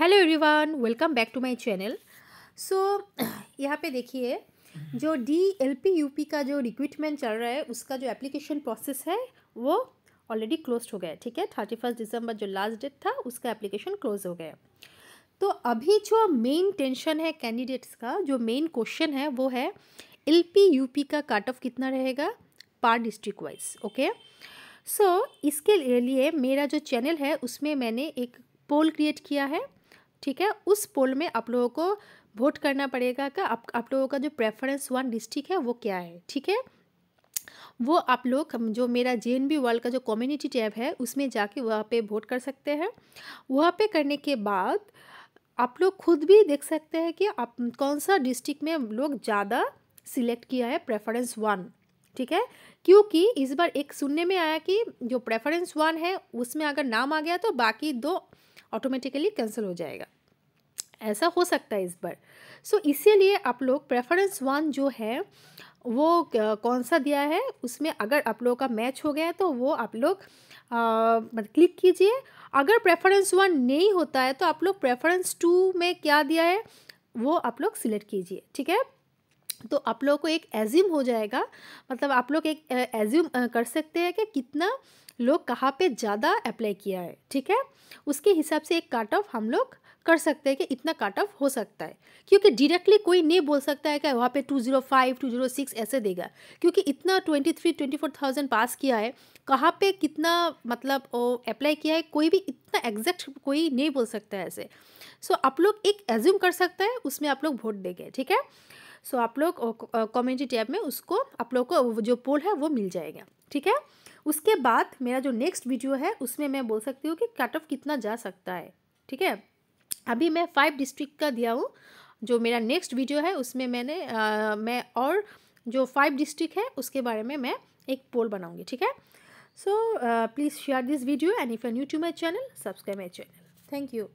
Hello everyone welcome back to my channel so यहाँ पे देखिए जो D L P U P का जो रिक्रूटमेंट चल रहा है उसका जो एप्लीकेशन प्रोसेस है वो ऑलरेडी क्लोज हो गया है ठीक है थर्टी फर्स्ट दिसंबर जो लास्ट डेट था उसका एप्लीकेशन क्लोज हो गया तो अभी जो मेन टेंशन है कैंडिडेट्स का जो मेन क्वेश्चन है वो है एल पी यू पी का कट ऑफ कितना रहेगा per district wise okay so इसके लिए मेरा जो चैनल है उसमें मैंने एक पोल क्रिएट किया है ठीक है उस पोल में आप लोगों को वोट करना पड़ेगा का आप, आप लोगों का जो प्रेफरेंस वन डिस्ट्रिक्ट है वो क्या है ठीक है वो आप लोग जो मेरा जे एन बी वर्ल्ड का जो कम्युनिटी टैब है उसमें जाके वहाँ पे वोट कर सकते हैं वहाँ पे करने के बाद आप लोग खुद भी देख सकते हैं कि आप कौन सा डिस्ट्रिक्ट में लोग ज़्यादा सिलेक्ट किया है प्रेफरेंस वन ठीक है क्योंकि इस बार एक सुनने में आया कि जो प्रेफरेंस वन है उसमें अगर नाम आ गया तो बाकी दो ऑटोमेटिकली कैंसिल हो जाएगा ऐसा हो सकता है इस बार सो so, इसीलिए आप लोग प्रेफरेंस वन जो है वो कौन सा दिया है उसमें अगर आप लोगों का मैच हो गया तो वो आप लोग मतलब क्लिक कीजिए अगर प्रेफरेंस वन नहीं होता है तो आप लोग प्रेफरेंस टू में क्या दिया है वो आप लोग सिलेक्ट कीजिए ठीक है तो आप लोगों को एक एज्यूम हो जाएगा मतलब आप लोग एक एज्यूम कर सकते हैं कि कितना लोग कहाँ पे ज़्यादा अप्लाई किया है ठीक है उसके हिसाब से एक काट ऑफ हम लोग कर सकते हैं कि इतना काट ऑफ हो सकता है क्योंकि डायरेक्टली कोई नहीं बोल सकता है कि वहाँ पे 205, 206 ऐसे देगा क्योंकि इतना 23, 24,000 पास किया है कहाँ पे कितना मतलब अप्लाई किया है कोई भी इतना एग्जैक्ट कोई नहीं बोल सकता है ऐसे सो so, आप लोग एक एज्यूम कर सकते हैं उसमें आप लोग वोट देंगे ठीक है सो so, आप लोग कम्युनिटी टैब में उसको आप लोग को जो पोल है वो मिल जाएगा ठीक है उसके बाद मेरा जो नेक्स्ट वीडियो है उसमें मैं बोल सकती हूँ कि कट ऑफ कितना जा सकता है ठीक है अभी मैं फाइव डिस्ट्रिक्ट का दिया हूँ जो मेरा नेक्स्ट वीडियो है उसमें मैंने आ, मैं और जो फाइव डिस्ट्रिक्ट है उसके बारे में मैं एक पोल बनाऊँगी ठीक है So, uh, please share this video and if you are new to my channel, subscribe my channel. Thank you.